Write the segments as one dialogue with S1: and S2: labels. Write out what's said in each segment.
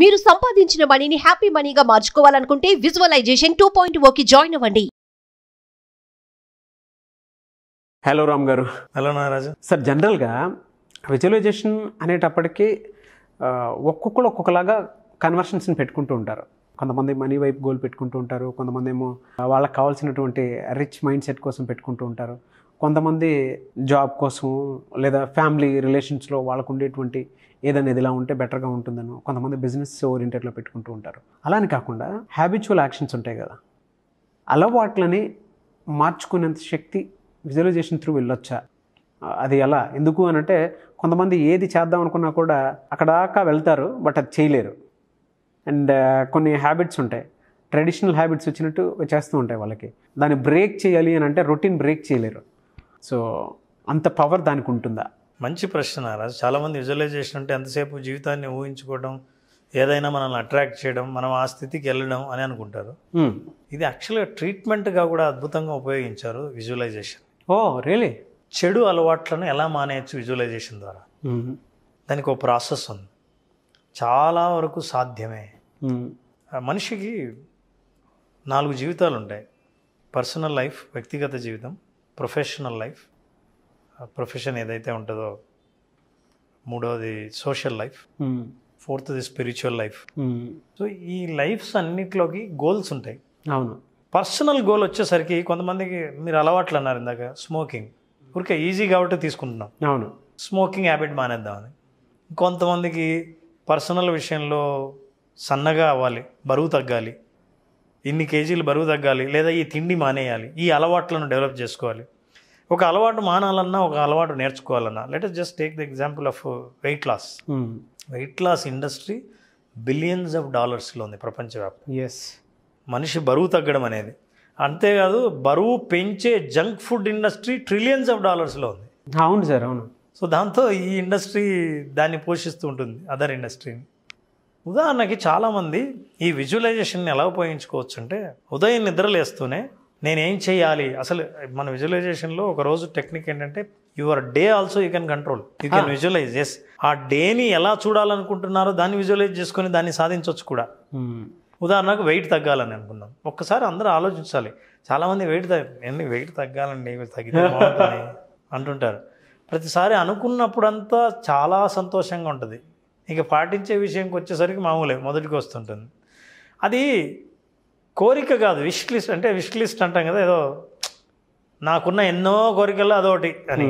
S1: మీరు సంపాదించిన మనీని హ్యాపీ మనీగా మార్చుకోవాలనుకుంటే విజువలైజేషన్ టూ పాయింట్ ఓకి జాయిన్ అవ్వండి హలో రామ్ గారు హలో నారాజు సార్ జనరల్గా విజువలైజేషన్ అనేటప్పటికీ ఒక్కొక్కరు ఒక్కొక్కలాగా కన్వర్షన్స్ని పెట్టుకుంటూ ఉంటారు కొంతమంది మనీ వైపు గోల్ పెట్టుకుంటూ ఉంటారు కొంతమంది ఏమో వాళ్ళకి కావాల్సినటువంటి రిచ్ మైండ్ సెట్ కోసం పెట్టుకుంటూ ఉంటారు కొంతమంది జాబ్ కోసం లేదా ఫ్యామిలీ రిలేషన్స్లో వాళ్ళకు ఉండేటువంటి ఏదైనా ఇలా ఉంటే బెటర్గా ఉంటుందనో కొంతమంది బిజినెస్ ఓరియంటెడ్లో పెట్టుకుంటూ ఉంటారు అలానే కాకుండా హ్యాబిచువల్ యాక్షన్స్ ఉంటాయి కదా అలవాట్లని మార్చుకునేంత శక్తి విజువలైజేషన్ త్రూ వెళ్ళొచ్చా అది ఎలా ఎందుకు అనంటే కొంతమంది ఏది చేద్దాం అనుకున్నా కూడా అక్కడ దాకా వెళ్తారు బట్ అది చేయలేరు అండ్ కొన్ని హ్యాబిట్స్ ఉంటాయి ట్రెడిషనల్ హ్యాబిట్స్ వచ్చినట్టు చేస్తూ ఉంటాయి వాళ్ళకి దాన్ని బ్రేక్ చేయాలి అని అంటే రొటీన్ బ్రేక్ చేయలేరు సో అంత పవర్ దానికి
S2: ఉంటుందా మంచి ప్రశ్న రాజు చాలామంది విజువలైజేషన్ అంటే ఎంతసేపు జీవితాన్ని ఊహించుకోవడం ఏదైనా మనల్ని అట్రాక్ట్ చేయడం మనం ఆ స్థితికి వెళ్ళడం అని అనుకుంటారు hmm. ఇది యాక్చువల్గా ట్రీట్మెంట్గా కూడా అద్భుతంగా ఉపయోగించారు విజువలైజేషన్ ఓ రియలీ చెడు అలవాట్లను ఎలా మానేయచ్చు విజువలైజేషన్ ద్వారా hmm. దానికి ఒక ప్రాసెస్ ఉంది చాలా వరకు సాధ్యమే hmm. మనిషికి నాలుగు జీవితాలు ఉంటాయి పర్సనల్ లైఫ్ వ్యక్తిగత జీవితం ప్రొఫెషనల్ లైఫ్ ప్రొఫెషన్ ఏదైతే ఉంటుందో మూడవది సోషల్ లైఫ్ ఫోర్త్ది స్పిరిచువల్ లైఫ్ సో ఈ లైఫ్స్ అన్నిట్లోకి గోల్స్ ఉంటాయి అవును పర్సనల్ గోల్ వచ్చేసరికి కొంతమందికి మీరు అలవాట్లు అన్నారు ఇందాక స్మోకింగ్ ఊరికే ఈజీ కాబట్టి తీసుకుంటున్నాం అవును స్మోకింగ్ హ్యాబిట్ మానేద్దామని కొంతమందికి పర్సనల్ విషయంలో సన్నగా అవ్వాలి బరువు తగ్గాలి ఇన్ని కేజీలు బరువు తగ్గాలి లేదా ఈ తిండి మానేయాలి ఈ అలవాట్లను డెవలప్ చేసుకోవాలి ఒక అలవాటు మానాలన్నా ఒక అలవాటు నేర్చుకోవాలన్నా let just take the example of weight loss weight loss industry billions of డాలర్స్లో ఉంది ప్రపంచవ్యాప్తం ఎస్ మనిషి బరువు తగ్గడం అనేది అంతేకాదు బరువు పెంచే junk food industry trillions of డాలర్స్లో ఉంది అవును సార్ అవును సో దాంతో ఈ ఇండస్ట్రీ దాన్ని పోషిస్తూ ఉంటుంది అదర్ ఇండస్ట్రీని ఉదాహరణకి చాలామంది ఈ విజువలైజేషన్ని ఎలా ఉపయోగించుకోవచ్చు అంటే ఉదయం నిద్ర లేస్తూనే నేనేం చేయాలి అసలు మన విజువలైజేషన్లో ఒక రోజు టెక్నిక్ ఏంటంటే your day also you can control you can visualise yes ఆ డేని ఎలా చూడాలనుకుంటున్నారో దాన్ని విజువలైజ్ చేసుకొని దాన్ని సాధించవచ్చు కూడా ఉదాహరణకు వెయిట్ తగ్గాలని అనుకున్నాం ఒక్కసారి అందరూ ఆలోచించాలి చాలామంది వెయిట్ తగ్గ వెయిట్ తగ్గాలండి తగ్గితే అంటుంటారు ప్రతిసారి అనుకున్నప్పుడంతా చాలా సంతోషంగా ఉంటుంది ఇక పాటించే విషయంకి వచ్చేసరికి మామూలే మొదటికి వస్తుంటుంది అది కోరిక కాదు విష్క్లిస్ట్ అంటే విష్క్లిస్ట్ అంటాం కదా ఏదో నాకున్న ఎన్నో కోరికల్లో అదొకటి అని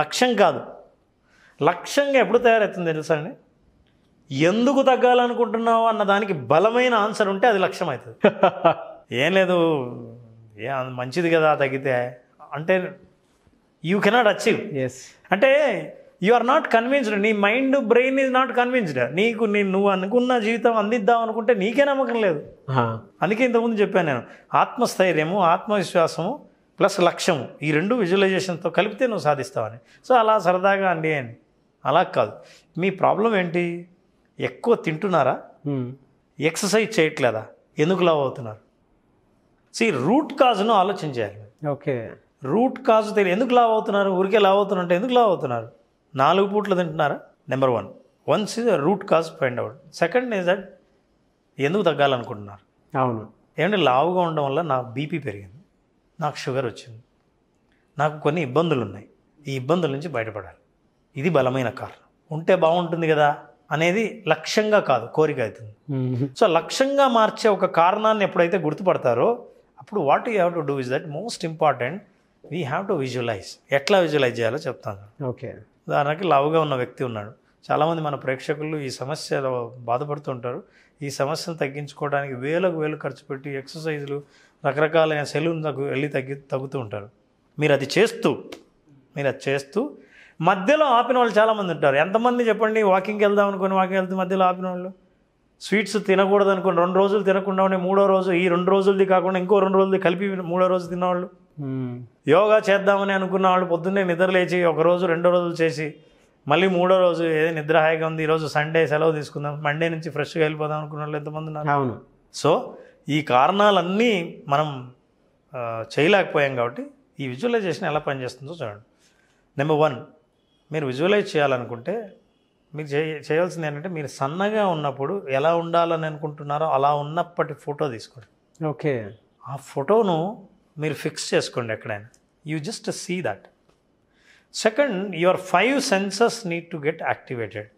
S2: లక్ష్యం కాదు లక్ష్యంగా ఎప్పుడు తయారవుతుంది తెలుసా అండి ఎందుకు తగ్గాలనుకుంటున్నావు అన్న దానికి బలమైన ఆన్సర్ ఉంటే అది లక్ష్యం అవుతుంది ఏం లేదు ఏ మంచిది కదా తగ్గితే అంటే యూ కెనాట్ అచీవ్ ఎస్ అంటే యు ఆర్ నాట్ కన్విన్స్డ్ నీ mind brain is not convinced నీకు నేను నువ్వు అనుకున్న జీవితం అందిద్దాం అనుకుంటే నీకే నమ్మకం లేదు అందుకే ఇంతకుముందు చెప్పాను నేను ఆత్మస్థైర్యము ఆత్మవిశ్వాసము ప్లస్ లక్ష్యము ఈ రెండు విజువలైజేషన్తో కలిపితే నువ్వు సాధిస్తావని సో అలా సరదాగా అండి అని అలా కాదు మీ ప్రాబ్లం ఏంటి ఎక్కువ తింటున్నారా ఎక్సర్సైజ్ చేయట్లేదా ఎందుకు లవ్ అవుతున్నారు సి రూట్ కాజ్ను ఆలోచించాలి ఓకే రూట్ కాజ్ తెలియదు ఎందుకు లావ్ అవుతున్నారు ఊరికే లావ్ అవుతున్నారు అంటే ఎందుకు లావ్ అవుతున్నారు నాలుగు పూట్లు తింటున్నారా number one once is root cause find out second is that ఎందుకు తగ్గాలనుకుంటున్నారు అవును ఏమంటే లావుగా ఉండడం వల్ల నా బీపీ పెరిగింది నాకు షుగర్ వచ్చింది నాకు కొన్ని ఇబ్బందులు ఉన్నాయి ఈ ఇబ్బందుల నుంచి బయటపడాలి ఇది బలమైన కారణం ఉంటే బాగుంటుంది కదా అనేది లక్ష్యంగా కాదు కోరిక అవుతుంది సో లక్ష్యంగా మార్చే ఒక కారణాన్ని ఎప్పుడైతే గుర్తుపడతారో అప్పుడు what you have to do is that most important we have to visualise ఎట్లా విజువలైజ్ చేయాలో చెప్తాను ఓకే ఉదాహరణకి లావుగా ఉన్న వ్యక్తి ఉన్నాడు చాలామంది మన ప్రేక్షకులు ఈ సమస్యలో బాధపడుతుంటారు ఈ సమస్యను తగ్గించుకోవడానికి వేలకు వేలు ఖర్చు పెట్టి ఎక్సర్సైజులు రకరకాలైన సెలూన్ తగ్గు వెళ్ళి తగ్గి తగ్గుతూ ఉంటారు మీరు అది చేస్తూ మీరు అది చేస్తూ మధ్యలో ఆపిన వాళ్ళు చాలామంది ఉంటారు ఎంతమంది చెప్పండి వాకింగ్కి వెళ్దాం అనుకుని వాకింగ్ వెళ్తే మధ్యలో ఆపిన వాళ్ళు స్వీట్స్ తినకూడదు అనుకుని రెండు రోజులు తినకుండా ఉండే మూడో రోజు ఈ రెండు రోజులది కాకుండా ఇంకో రెండు రోజులది కలిపి మూడో రోజు తిన్నవాళ్ళు యోగా చేద్దామని అనుకున్న వాళ్ళు పొద్దున్నే నిద్రలేచి ఒకరోజు రెండో రోజులు చేసి మళ్ళీ మూడో రోజు ఏదో నిద్ర హాయిగా ఉంది ఈరోజు సండే సెలవు తీసుకుందాం మండే నుంచి ఫ్రెష్గా వెళ్ళిపోదాం అనుకున్న వాళ్ళు ఎంతమంది ఉన్నారు అవును సో ఈ కారణాలన్నీ మనం చేయలేకపోయాం కాబట్టి ఈ విజువలైజేషన్ ఎలా పనిచేస్తుందో చూడండి నెంబర్ వన్ మీరు విజువలైజ్ చేయాలనుకుంటే మీరు చేయ చేయాల్సింది ఏంటంటే మీరు సన్నగా ఉన్నప్పుడు ఎలా ఉండాలని అనుకుంటున్నారో అలా ఉన్నప్పటి ఫోటో తీసుకోండి ఓకే ఆ ఫోటోను మీరు ఫిక్స్ చేసుకోండి ఎక్కడైనా you just see that second your five senses need to get activated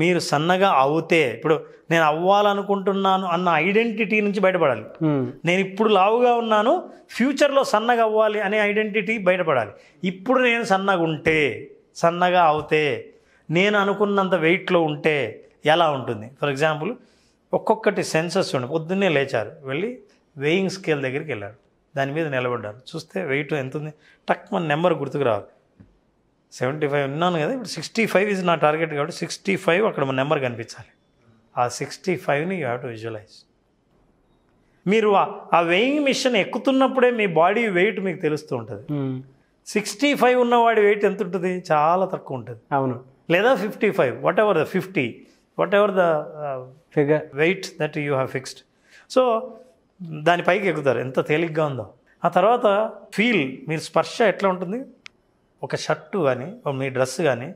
S2: మీరు సన్నగా అవుతే ఇప్పుడు నేను అవ్వాలనుకుంటున్నాను అన్న ఐడెంటిటీ నుంచి బయటపడాలి hmm. నేను ఇప్పుడు లావుగా ఉన్నాను ఫ్యూచర్లో సన్నగా అవ్వాలి అనే ఐడెంటిటీ బయటపడాలి ఇప్పుడు నేను సన్నగా ఉంటే సన్నగా అవుతే నేను అనుకున్నంత వెయిట్లో ఉంటే ఎలా ఉంటుంది ఫర్ ఎగ్జాంపుల్ ఒక్కొక్కటి సెన్సెస్ ఉండి పొద్దున్నే లేచారు వెళ్ళి వెయింగ్ స్కేల్ దగ్గరికి వెళ్ళారు దాని మీద నిలబడ్డారు చూస్తే వెయిట్ ఎంత ఉంది టక్ మన నెంబర్ గుర్తుకు రావాలి సెవెంటీ ఫైవ్ ఉన్నాను కదా ఇప్పుడు సిక్స్టీ ఫైవ్ ఇస్ నా టార్గెట్ కాబట్టి సిక్స్టీ ఫైవ్ అక్కడ మన నెంబర్ కనిపించాలి ఆ సిక్స్టీ ఫైవ్ని యూ హ్యావ్ టు విజువలైజ్ మీరు ఆ వెయింగ్ మిషన్ ఎక్కుతున్నప్పుడే మీ బాడీ వెయిట్ మీకు తెలుస్తూ ఉంటుంది సిక్స్టీ ఫైవ్ ఉన్నవాడి వెయిట్ ఎంత ఉంటుంది చాలా తక్కువ ఉంటుంది అవును లేదా fifty five whatever the fifty whatever the figure weight that you have fixed so దాని పైకి ఎక్కుతారు ఎంత తేలిగ్గా ఉందో ఆ తర్వాత ఫీల్ మీరు స్పర్శ ఎట్లా ఉంటుంది ఒక షర్టు కానీ మీ డ్రెస్ కానీ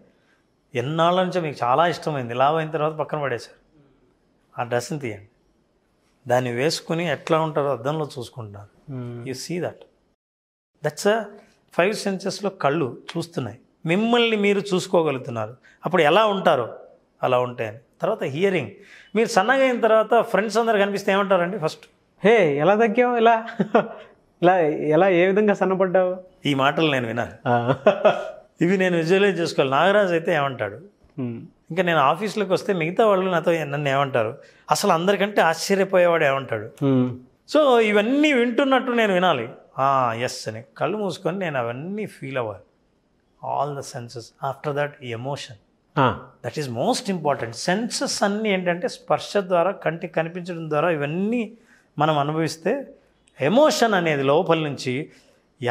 S2: ఎన్నాళ్ళ నుంచో మీకు చాలా ఇష్టమైంది లావ్ అయిన తర్వాత పక్కన పడేశారు ఆ డ్రెస్ని తీయండి దాన్ని వేసుకుని ఎట్లా ఉంటారో అద్దంలో చూసుకుంటున్నారు you see that that's five సెన్సెస్లో కళ్ళు చూస్తున్నాయి మిమ్మల్ని మీరు చూసుకోగలుగుతున్నారు అప్పుడు ఎలా ఉంటారో అలా ఉంటాయని తర్వాత హియరింగ్ మీరు సన్నగా అయిన తర్వాత ఫ్రెండ్స్ అందరు కనిపిస్తే ఏమంటారండి ఫస్ట్ హే ఎలా తగ్గావు ఇలా ఇలా ఎలా ఏ విధంగా సన్నపడ్డావు ఈ మాటలు నేను వినాలి ఇవి నేను విజువలైజ్ చేసుకోవాలి నాగరాజ్ అయితే ఏమంటాడు ఇంకా నేను ఆఫీస్లోకి వస్తే మిగతా వాళ్ళు నాతో నన్ను ఏమంటారు అసలు అందరికంటే ఆశ్చర్యపోయేవాడు ఏమంటాడు సో ఇవన్నీ వింటున్నట్టు నేను వినాలి ఎస్ అని కళ్ళు మూసుకొని నేను అవన్నీ ఫీల్ అవ్వాలి all the senses after that emotion that is most important senses అన్నీ ఏంటంటే స్పర్శ ద్వారా కంటికి కనిపించడం ద్వారా ఇవన్నీ మనం అనుభవిస్తే ఎమోషన్ అనేది లోపల నుంచి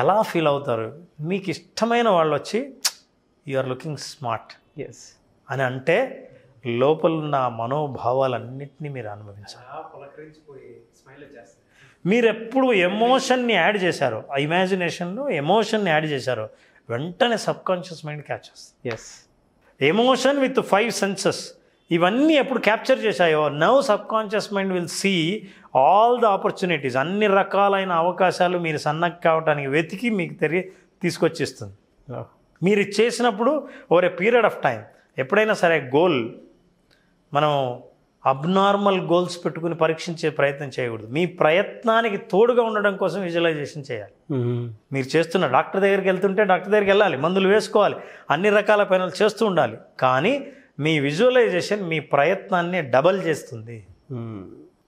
S2: ఎలా ఫీల్ అవుతారు మీకు ఇష్టమైన వాళ్ళు వచ్చి you are looking smart yes అని అంటే లోపల ఉన్న మనోభావాలన్నింటినీ మీరు అనుభవించాలి మీరు ఎప్పుడు ఎమోషన్ని యాడ్ చేశారు ఆ ఇమాజినేషన్లో ఎమోషన్ని యాడ్ చేశారు వెంటనే subconscious mind catches emotion with five senses ఇవన్నీ ఎప్పుడు క్యాప్చర్ చేశాయో now subconscious mind will see all the opportunities అన్ని రకాలైన అవకాశాలు మీరు సన్నకి కావడానికి వెతికి మీకు తెలియ తీసుకొచ్చిస్తుంది మీరు చేసినప్పుడు over a period of time ఎప్పుడైనా సరే గోల్ మనం అబ్నార్మల్ గోల్స్ పెట్టుకుని పరీక్షించే ప్రయత్నం చేయకూడదు మీ ప్రయత్నానికి తోడుగా ఉండడం కోసం విజువలైజేషన్ చేయాలి మీరు చేస్తున్న డాక్టర్ దగ్గరికి వెళ్తుంటే డాక్టర్ దగ్గరికి వెళ్ళాలి మందులు వేసుకోవాలి అన్ని రకాల పనులు చేస్తూ ఉండాలి కానీ మీ విజువలైజేషన్ మీ ప్రయత్నాన్ని డబల్ చేస్తుంది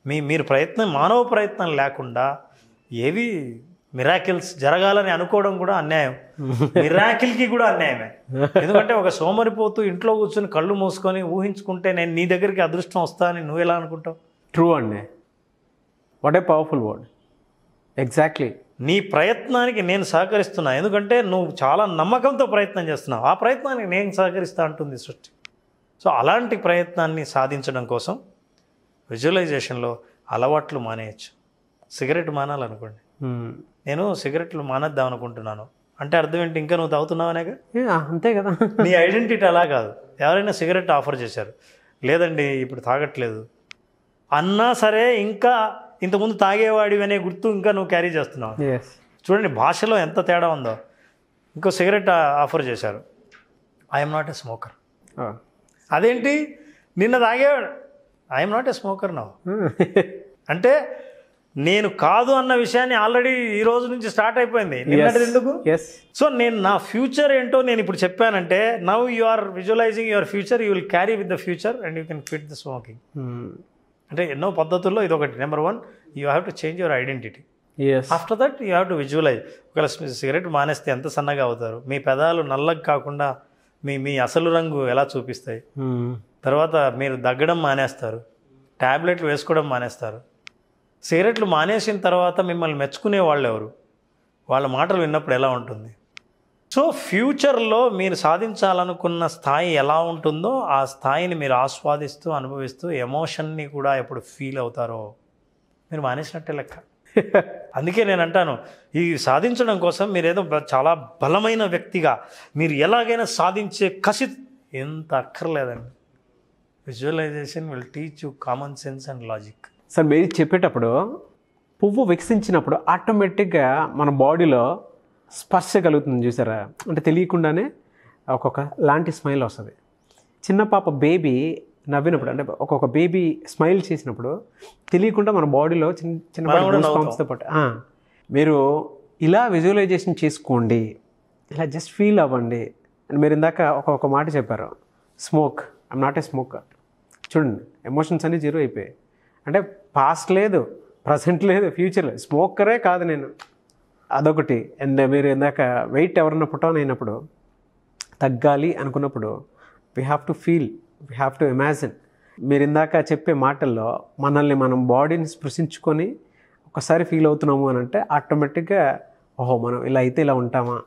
S2: మీ మీరు ప్రయత్నం మానవ ప్రయత్నం లేకుండా ఏవి మిరాకిల్స్ జరగాలని అనుకోవడం కూడా అన్యాయం మిరాకిల్కి కూడా అన్యాయమే ఎందుకంటే ఒక సోమరిపోతూ ఇంట్లో కూర్చొని కళ్ళు మూసుకొని ఊహించుకుంటే నేను నీ దగ్గరికి అదృష్టం వస్తా అని నువ్వు ఎలా అనుకుంటావు ట్రూ అండి what a powerful word exactly నీ ప్రయత్నానికి నేను సహకరిస్తున్నా ఎందుకంటే నువ్వు చాలా నమ్మకంతో ప్రయత్నం చేస్తున్నావు ఆ ప్రయత్నానికి నేను సహకరిస్తా అంటుంది సృష్టి సో అలాంటి ప్రయత్నాన్ని సాధించడం కోసం విజువలైజేషన్లో అలవాట్లు మానేయచ్చు సిగరెట్ మానాలనుకోండి నేను సిగరెట్లు మానేద్దాం అనుకుంటున్నాను అంటే అర్థం ఏంటి ఇంకా నువ్వు తాగుతున్నావనేగా అంతే కదా నీ ఐడెంటిటీ అలా కాదు ఎవరైనా సిగరెట్ ఆఫర్ చేశారు లేదండి ఇప్పుడు తాగట్లేదు అన్నా సరే ఇంకా ఇంతకుముందు తాగేవాడివి అనే గుర్తు ఇంకా నువ్వు క్యారీ చేస్తున్నావు చూడండి భాషలో ఎంత తేడా ఉందో ఇంకో సిగరెట్ ఆఫర్ చేశారు ఐఎమ్ నాట్ ఎ స్మోకర్ అదేంటి నిన్న తాగేవాడు I'm not a smoker now అంటే నేను కాదు అన్న విషయాన్ని ఆల్రెడీ ఈ రోజు నుంచి స్టార్ట్ అయిపోయింది ఎందుకు సో నేను నా ఫ్యూచర్ ఏంటో నేను ఇప్పుడు చెప్పానంటే now you are visualizing your future you will carry with the future and you can quit the smoking అంటే ఎన్నో పద్ధతుల్లో ఇది ఒకటి number one you have to change your identity after that you have to visualize ఒకవేళ cigarette మానేస్తే ఎంత సన్నగా అవుతారు మీ పెదాలు నల్లగా కాకుండా మీ మీ అసలు రంగు ఎలా చూపిస్తాయి తర్వాత మీరు దగ్గడం మానేస్తారు ట్యాబ్లెట్లు వేసుకోవడం మానేస్తారు సిగరెట్లు మానేసిన తర్వాత మిమ్మల్ని మెచ్చుకునే వాళ్ళు ఎవరు వాళ్ళ మాటలు విన్నప్పుడు ఎలా ఉంటుంది సో ఫ్యూచర్లో మీరు సాధించాలనుకున్న స్థాయి ఎలా ఉంటుందో ఆ స్థాయిని మీరు ఆస్వాదిస్తూ అనుభవిస్తూ ఎమోషన్ని కూడా ఎప్పుడు ఫీల్ అవుతారో మీరు మానేసినట్టే లెక్క అందుకే నేను అంటాను ఈ సాధించడం కోసం మీరేదో చాలా బలమైన వ్యక్తిగా మీరు ఎలాగైనా సాధించే కసి ఎంత అక్కర్లేదండి visualization will teach you common sense and logic
S1: sir మీరు చెప్పేటప్పుడు పువ్వు వికసించినప్పుడు ఆటోమేటిక్గా మన బాడీలో స్పర్శ కలుగుతుంది చూసారా అంటే తెలియకుండానే ఒక్కొక్క లాంటి స్మైల్ వస్తుంది చిన్న పాప బేబీ నవ్వినప్పుడు అంటే ఒక్కొక్క బేబీ స్మైల్ చేసినప్పుడు తెలియకుండా మన బాడీలో చిన్న చిన్న పాటు మీరు ఇలా విజువలైజేషన్ చేసుకోండి ఇలా జస్ట్ ఫీల్ అవ్వండి అని మీరు ఇందాక ఒక్కొక్క మాట చెప్పారు smoke I'm not a smoke చూడండి ఎమోషన్స్ అన్నీ జీరో అయిపోయాయి అంటే పాస్ట్ లేదు ప్రజెంట్ లేదు ఫ్యూచర్ లేదు స్మోకరే కాదు నేను అదొకటి అండ్ మీరు ఇందాక వెయిట్ ఎవరన్నా పుట్టవనైనప్పుడు తగ్గాలి అనుకున్నప్పుడు we have to feel we have to imagine మీరు ఇందాక చెప్పే మాటల్లో మనల్ని మనం బాడీని స్పృశించుకొని ఒకసారి ఫీల్ అవుతున్నాము అని అంటే ఆటోమేటిక్గా ఓహో మనం ఇలా అయితే ఇలా ఉంటామా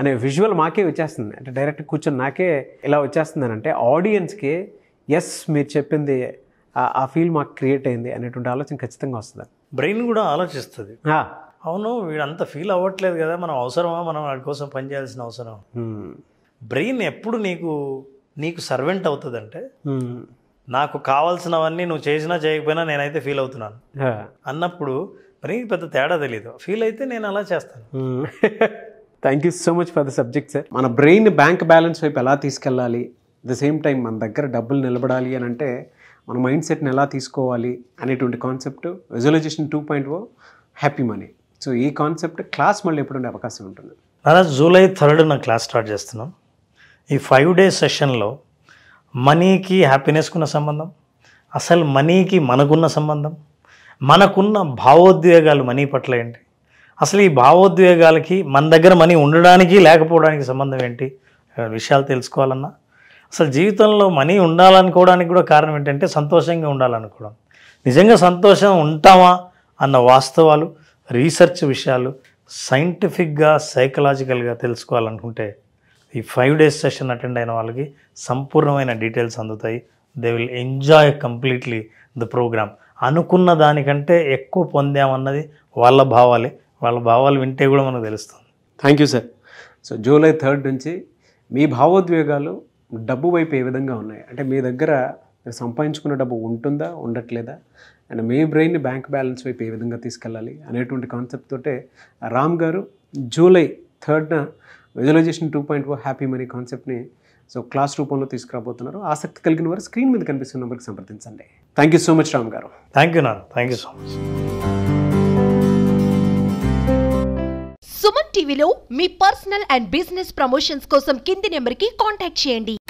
S1: అనే విజువల్ మాకే వచ్చేస్తుంది అంటే డైరెక్ట్ కూర్చొని నాకే ఇలా వచ్చేస్తుంది అని అంటే ఆడియన్స్కి ఎస్ మీరు చెప్పింది ఆ ఫీల్ మాకు క్రియేట్ అయింది అనేటువంటి ఆలోచన ఖచ్చితంగా వస్తుంది
S2: బ్రెయిన్ కూడా ఆలోచిస్తుంది అవును వీడంత ఫీల్ అవ్వట్లేదు కదా మనం అవసరమా మనం వాడి కోసం పనిచేయాల్సిన అవసరం బ్రెయిన్ ఎప్పుడు నీకు నీకు సర్వెంట్ అవుతుందంటే నాకు కావాల్సినవన్నీ నువ్వు చేసినా చేయకపోయినా నేనైతే ఫీల్ అవుతున్నాను అన్నప్పుడు మరి పెద్ద తేడా తెలియదు ఫీల్ అయితే నేను అలా చేస్తాను
S1: thank you so much for the subject sir మన బ్రెయిన్ బ్యాంక్ బ్యాలెన్స్ వైపు ఎలా తీసుకెళ్ళాలి ద సేమ్ టైం మన దగ్గర డబ్బులు నిలబడాలి అని అంటే మన మైండ్ సెట్ని ఎలా తీసుకోవాలి అనేటువంటి concept visualization two point O happy money so ఈ
S2: కాన్సెప్ట్ క్లాస్ మళ్ళీ ఎప్పుడు ఉండే అవకాశం ఉంటుంది అలా జూలై థర్డ్ నా క్లాస్ స్టార్ట్ చేస్తున్నాం ఈ ఫైవ్ డేస్ సెషన్లో మనీకి హ్యాపీనెస్కున్న సంబంధం అసలు మనీకి మనకున్న సంబంధం మనకున్న భావోద్వేగాలు మనీ పట్ల ఏంటి అసలు ఈ భావోద్వేగాలకి మన దగ్గర మనీ ఉండడానికి లేకపోవడానికి సంబంధం ఏంటి విషయాలు తెలుసుకోవాలన్నా అసలు జీవితంలో మనీ ఉండాలనుకోవడానికి కూడా కారణం ఏంటంటే సంతోషంగా ఉండాలనుకోవడం నిజంగా సంతోషం ఉంటామా అన్న వాస్తవాలు రీసెర్చ్ విషయాలు సైంటిఫిక్గా సైకలాజికల్గా తెలుసుకోవాలనుకుంటే ఈ ఫైవ్ డేస్ సెషన్ అటెండ్ అయిన వాళ్ళకి సంపూర్ణమైన డీటెయిల్స్ అందుతాయి they will enjoy completely the program అనుకున్న దానికంటే ఎక్కువ పొందామన్నది వాళ్ళ భావాలే వాళ్ళ భావాలు వింటే కూడా మనకు తెలుస్తుంది thank you sir so July third నుంచి మీ
S1: భావోద్వేగాలు డబ్బు వైపు ఏ విధంగా ఉన్నాయి అంటే మీ దగ్గర సంపాదించుకున్న డబ్బు ఉంటుందా ఉండట్లేదా అండ్ మీ బ్రెయిన్ బ్యాంక్ బ్యాలెన్స్ వైపు ఏ విధంగా తీసుకెళ్ళాలి అనేటువంటి కాన్సెప్ట్ తోటే రామ్ గారు జూలై థర్డ్న visualization two point O happy money కాన్సెప్ట్ని సో క్లాస్ రూపంలో తీసుకురాబోతున్నారు ఆసక్తి కలిగిన వారు స్క్రీన్ మీద కనిపిస్తున్న నెంబర్కి సంప్రదించండి thank you so
S2: much Ram గారు థ్యాంక్ యూ నాన్న thank you so much
S1: Suman టీవీలో మీ పర్సనల్ అండ్ బిజినెస్ ప్రమోషన్స్ కోసం కింది నెంబర్కి కాంటాక్ట్ చేయండి